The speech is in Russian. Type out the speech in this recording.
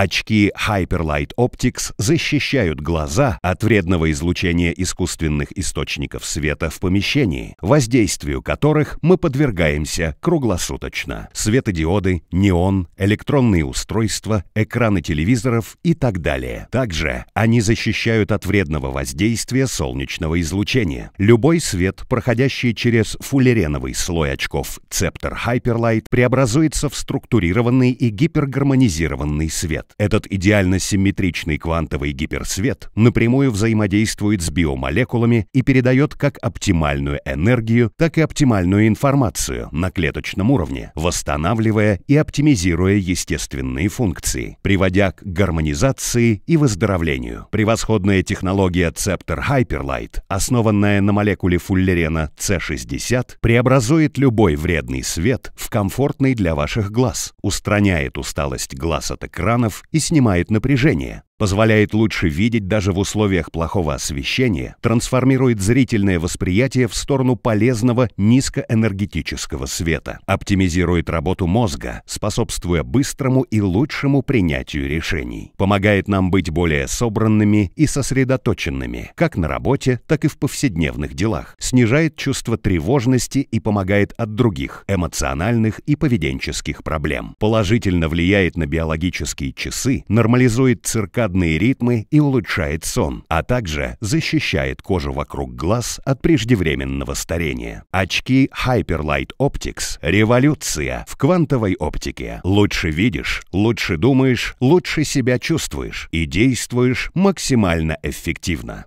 Очки Hyperlight Optics защищают глаза от вредного излучения искусственных источников света в помещении, воздействию которых мы подвергаемся круглосуточно. Светодиоды, неон, электронные устройства, экраны телевизоров и так далее. Также они защищают от вредного воздействия солнечного излучения. Любой свет, проходящий через фуллереновый слой очков Scepter Hyperlight, преобразуется в структурированный и гипергармонизированный свет этот идеально симметричный квантовый гиперсвет, напрямую взаимодействует с биомолекулами и передает как оптимальную энергию, так и оптимальную информацию на клеточном уровне, восстанавливая и оптимизируя естественные функции, приводя к гармонизации и выздоровлению. Превосходная технология Цептер Hyperlight, основанная на молекуле фуллерена C60, преобразует любой вредный свет в комфортный для ваших глаз, устраняет усталость глаз от экранов нервов и снимает напряжение позволяет лучше видеть даже в условиях плохого освещения, трансформирует зрительное восприятие в сторону полезного низкоэнергетического света, оптимизирует работу мозга, способствуя быстрому и лучшему принятию решений, помогает нам быть более собранными и сосредоточенными, как на работе, так и в повседневных делах, снижает чувство тревожности и помогает от других эмоциональных и поведенческих проблем, положительно влияет на биологические часы, нормализует циркад родные ритмы и улучшает сон, а также защищает кожу вокруг глаз от преждевременного старения. Очки Hyperlight Optics – революция в квантовой оптике. Лучше видишь, лучше думаешь, лучше себя чувствуешь и действуешь максимально эффективно.